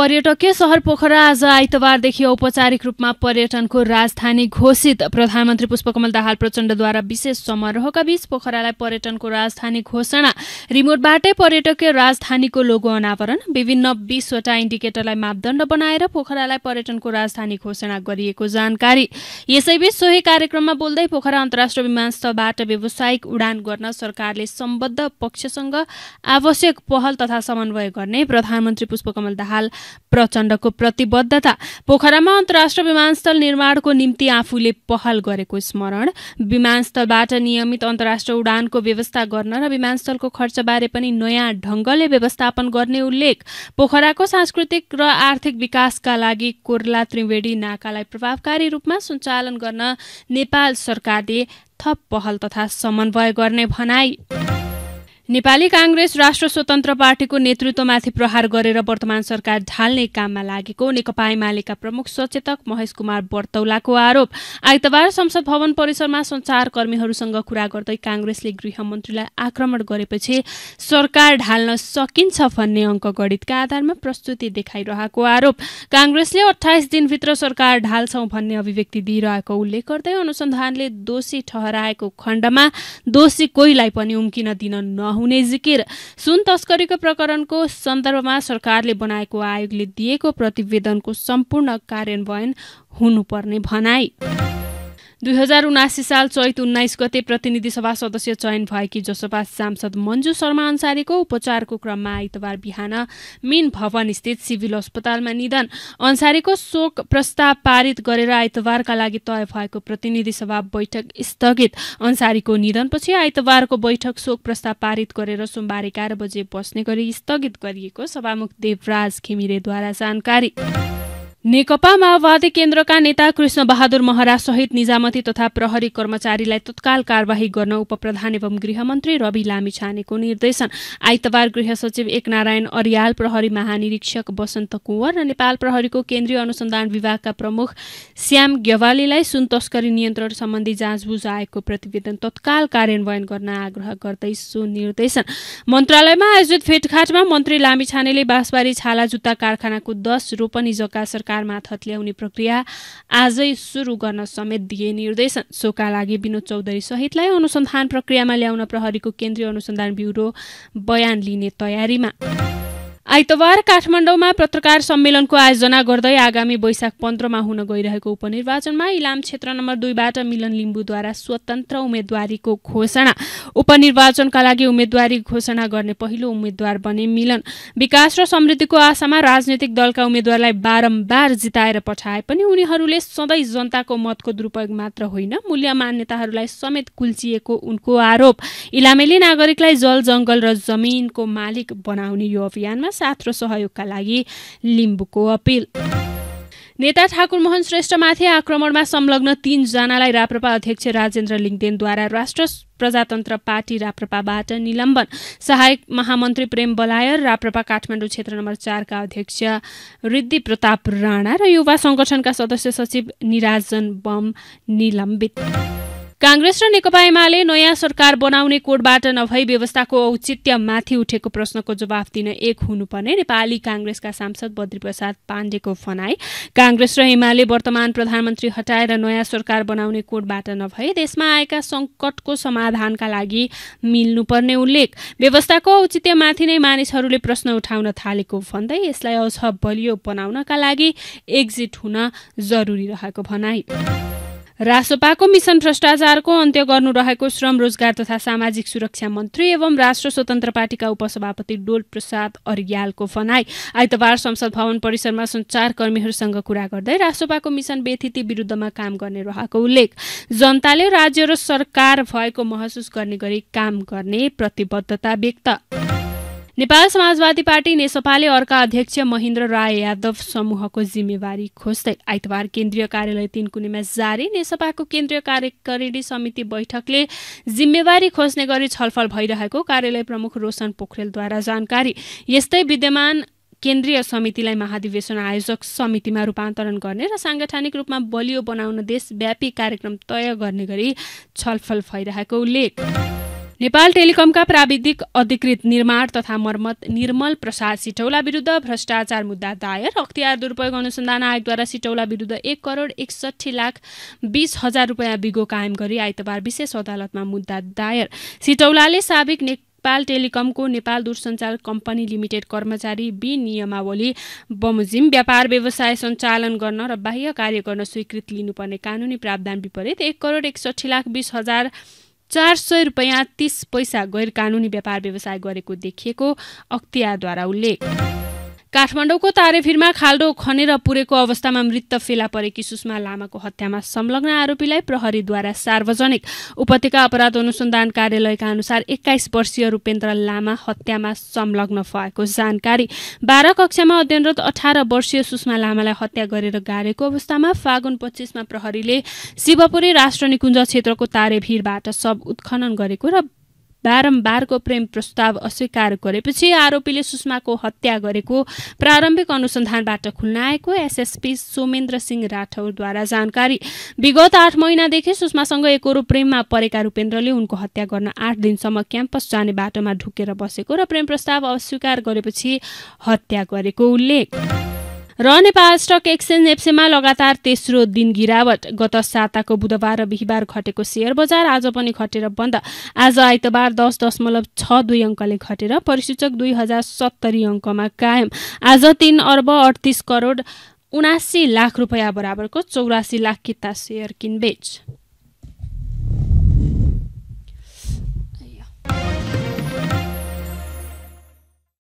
पर्यटकीय शहर पोखरा आज आइतबारदेखि औपचारिक रूपमा पर्यटनको राजधानी घोषित प्रधानमन्त्री पुष्पकमल दाहाल प्रचण्डद्वारा विशेष समारोहका बीच पोखरालाई पर्यटनको राजधानी घोषणा रिमोटबाटै पर्यटकीय राजधानीको लोगो अनावरण विभिन्न बीसवटा इन्डिकेटरलाई मापदण्ड बनाएर पोखरालाई पर्यटनको राजधानी घोषणा गरिएको जानकारी यसैबीच सोही कार्यक्रममा बोल्दै पोखरा अन्तर्राष्ट्रिय विमानस्थलबाट व्यावसायिक उडान गर्न सरकारले सम्बद्ध पक्षसँग आवश्यक पहल तथा समन्वय गर्ने प्रधानमन्त्री पुष्पकमल दाहाल प्रचण्डको प्रतिबद्धता पोखरामा अन्तर्राष्ट्रिय विमानस्थल निर्माणको निम्ति आफूले पहल गरेको स्मरण विमानस्थलबाट नियमित अन्तर्राष्ट्रिय उडानको व्यवस्था गर्न र विमानस्थलको खर्चबारे पनि नयाँ ढङ्गले व्यवस्थापन गर्ने उल्लेख पोखराको सांस्कृतिक र आर्थिक विकासका लागि कोर्ला त्रिवेणी नाकालाई प्रभावकारी रूपमा सञ्चालन गर्न नेपाल सरकारले थप पहल तथा समन्वय गर्ने भनाई नेपाली काङ्ग्रेस राष्ट्र स्वतन्त्र पार्टीको नेतृत्वमाथि प्रहार गरेर वर्तमान सरकार ढाल्ने काममा लागेको नेकपा एमालेका प्रमुख सचेतक महेश कुमार बर्तौलाको आरोप आइतबार संसद भवन परिसरमा संचारकर्मीहरूसँग कुरा गर्दै काङ्ग्रेसले गृहमन्त्रीलाई आक्रमण गरेपछि सरकार ढाल्न सकिन्छ भन्ने अङ्कगणितका आधारमा प्रस्तुति देखाइरहेको आरोप काङ्ग्रेसले अठाइस दिनभित्र सरकार ढाल्छौ भन्ने अभिव्यक्ति दिइरहेको उल्लेख गर्दै अनुसन्धानले दोषी ठहराएको खण्डमा दोषी कोहीलाई पनि उम्किन दिन नहुन् नहुने जिकिर सुन तस्करीको प्रकरणको सन्दर्भमा सरकारले बनाएको आयोगले दिएको प्रतिवेदनको सम्पूर्ण कार्यान्वयन हुनुपर्ने भनाई दुई हजार उनासी साल चैत उन्नाइस गते प्रतिनिधि सभा सदस्य चयन भएकी जसपा सांसद मन्जु शर्मा अन्सारीको उपचारको क्रममा आइतबार बिहान मिन भवन स्थित सिभिल अस्पतालमा निधन अन्सारीको शोक प्रस्ताव पारित गरेर आइतबारका लागि तय भएको प्रतिनिधि सभा बैठक स्थगित अन्सारीको निधनपछि आइतबारको बैठक शोक प्रस्ताव पारित गरेर सोमबार एघार बजे बस्ने गरी स्थगित गरिएको सभामुख देवराज घिमिरेद्वारा जानकारी नेकपा माओवादी केन्द्रका नेता कृष्ण बहादुर महरा सहित निजामती तथा प्रहरी कर्मचारीलाई तत्काल कार्यवाही गर्न उपप्रधान एवं गृहमन्त्री रवि लामी छानेको निर्देशन आइतबार गृह सचिव एकनारायण अरियाल प्रहरी महानिरीक्षक वसन्त कुँवर र नेपाल प्रहरीको केन्द्रीय अनुसन्धान विभागका प्रमुख श्याम गेवालीलाई सुन तस्करी नियन्त्रण सम्बन्धी जाँचबुझ आएको प्रतिवेदन तत्काल कार्यान्वयन गर्न आग्रह गर्दै सो मन्त्रालयमा आयोजित भेटघाटमा मन्त्री लामी छानेले बाँसबारी छाला जुत्ता कारखानाको दस रोपनी जग्गा सरकारमा ल्याउने प्रक्रिया आजै सुरु गर्न समेत दिए निर्देशन सोका लागि विनोद चौधरी सहितलाई अनुसन्धान प्रक्रियामा ल्याउन प्रहरीको केन्द्रीय अनुसन्धान ब्युरो बयान लिने तयारीमा आइतबार काठमाडौँमा पत्रकार सम्मेलनको आयोजना गर्दै आगामी वैशाख पन्ध्रमा हुन गइरहेको उपनिर्वाचनमा इलाम क्षेत्र नम्बर दुईबाट मिलन लिम्बूद्वारा स्वतन्त्र उम्मेद्वारीको घोषणा उपनिर्वाचनका लागि उम्मेद्वारी घोषणा गर्ने पहिलो उम्मेद्वार बने मिलन विकास र समृद्धिको आशामा राजनैतिक दलका उम्मेद्वारलाई बारम्बार जिताएर पठाए पनि उनीहरूले सधैँ जनताको मतको दुरुपयोग मात्र होइन मूल्य मान्यताहरूलाई समेत कुल्चिएको उनको आरोप इलामेली नागरिकलाई जल जङ्गल र जमिनको मालिक बनाउने यो अभियानमा साथ सहयोगका लागि लिम्बुको अपिल नेता ठाकुर मोहन श्रेष्ठमाथि आक्रमणमा संलग्न तीनजनालाई राप्रपा अध्यक्ष राजेन्द्र लिङ्गदेनद्वारा राष्ट्र प्रजातन्त्र पार्टी राप्रपाबाट निलम्बन सहायक महामन्त्री प्रेम बलायर राप्रपा काठमाडौँ क्षेत्र नम्बर चारका अध्यक्ष रिद्धि प्रताप राणा र युवा संगठनका सदस्य सचिव निराजन बम निलम्बित काङ्ग्रेस र नेकपा एमाले नयाँ सरकार बनाउने कोडबाट नभई व्यवस्थाको औचित्य माथि उठेको प्रश्नको जवाफ दिन एक हुनुपर्ने नेपाली काङ्ग्रेसका सांसद बद्री प्रसाद पाण्डेको भनाई कांग्रेस र एमाले वर्तमान प्रधानमन्त्री हटाएर नयाँ सरकार बनाउने कोडबाट नभई देशमा आएका संकटको समाधानका लागि मिल्नुपर्ने उल्लेख व्यवस्थाको औचित्यमाथि नै मानिसहरूले प्रश्न उठाउन थालेको भन्दै यसलाई अझ बलियो बनाउनका लागि एक्जिट हुन जरुरी रहेको भनाई रासोपाको मिसन भ्रष्टाचारको अन्त्य गर्नु रहेको श्रम रोजगार तथा सामाजिक सुरक्षा मन्त्री एवं राष्ट्र स्वतन्त्र पार्टीका उपसभापति डोल प्रसाद अर्यालको भनाई आइतबार संसद भवन परिसरमा सञ्चारकर्मीहरूसँग कुरा गर्दै रासोपाको मिसन व्यथिति विरुद्धमा काम गर्ने रहेको उल्लेख जनताले राज्य र सरकार भएको महसुस गर्ने गरी काम गर्ने प्रतिबद्धता व्यक्त नेपाल समाजवादी पार्टी नेसपाले अर्का अध्यक्ष महेन्द्र राय यादव समूहको जिम्मेवारी खोज्दै आइतबार केन्द्रीय कार्यालय तीनकुनेमा जारी नेसपाको केन्द्रीय कार्यकारिणी समिति बैठकले जिम्मेवारी खोज्ने गरी छलफल भइरहेको कार्यालय प्रमुख रोशन पोखरेलद्वारा जानकारी यस्तै विद्यमान केन्द्रीय समितिलाई महाधिवेशन आयोजक समितिमा रूपान्तरण गर्ने र साङ्गठनिक रूपमा बलियो बनाउन देशव्यापी कार्यक्रम तय गर्ने गरी छलफल भइरहेको उल्लेख नेपाल टेलिकमका प्राविधिक अधिकृत निर्माण तथा मर्मत निर्मल प्रसाद सिटौला विरुद्ध भ्रष्टाचार मुद्दा दायर अख्तियार दुरुपयोग अनुसन्धान आयोगद्वारा सिटौला विरुद्ध एक करोड एकसठी लाख बिस हजार रुपियाँ बिगो कायम गरी आइतबार विशेष अदालतमा मुद्दा दायर सिटौलाले साबिक नेपाल टेलिकमको नेपाल दूरसञ्चार कम्पनी लिमिटेड कर्मचारी बी नियमावली बमोजिम व्यापार व्यवसाय सञ्चालन गर्न र बाह्य कार्य गर्न स्वीकृत लिनुपर्ने कानुनी प्रावधान विपरीत एक करोड एकसठी लाख बिस हजार चार सय रुपियाँ तीस पैसा गैर कानुनी व्यापार व्यवसाय गरेको देखिएको अख्तियारद्वारा उल्लेख काठमाडौँको तारेफिरमा खाल्डो खनेर पुरेको अवस्थामा मृत फेला परेकी सुषमा लामाको हत्यामा संलग्न आरोपीलाई प्रहरीद्वारा सार्वजनिक उपत्यका अपराध अनुसन्धान कार्यालयका अनुसार एक्काइस वर्षीय रूपेन्द्र लामा हत्यामा संलग्न भएको जानकारी बाह्र कक्षामा अध्ययनरत अठार वर्षीय सुषमा लामालाई हत्या गरेर गाडेको अवस्थामा फागुन पच्चिसमा प्रहरीले शिवपुरी राष्ट्र निकुञ्ज क्षेत्रको तारेभिरबाट सब उत्खनन गरेको र बारम्बारको प्रेम प्रस्ताव अस्वीकार गरेपछि आरोपीले सुषमाको हत्या गरेको प्रारम्भिक अनुसन्धानबाट खुल्न एसएसपी सोमेन्द्र सिंह राठौरद्वारा जानकारी विगत आठ महिनादेखि सुषमासँग एकरो प्रेममा परेका रूपेन्द्रले उनको हत्या गर्न आठ दिनसम्म क्याम्पस जाने बाटोमा ढुकेर बसेको र प्रेम प्रस्ताव अस्वीकार गरेपछि हत्या गरेको उल्लेख र नेपाल स्टक एक्सचेन्ज एप्सेमा लगातार तेस्रो दिन गिरावट गत साताको बुधबार र बिहिबार घटेको सेयर बजार आज पनि घटेर बन्द आज आइतबार दस दशमलव छ दुई अङ्कले घटेर परिसूचक दुई हजार सत्तरी अङ्कमा कायम आज तिन अर्ब अडतिस करोड उनासी लाख रुपियाँ बराबरको चौरासी लाख किता सेयर किनबेच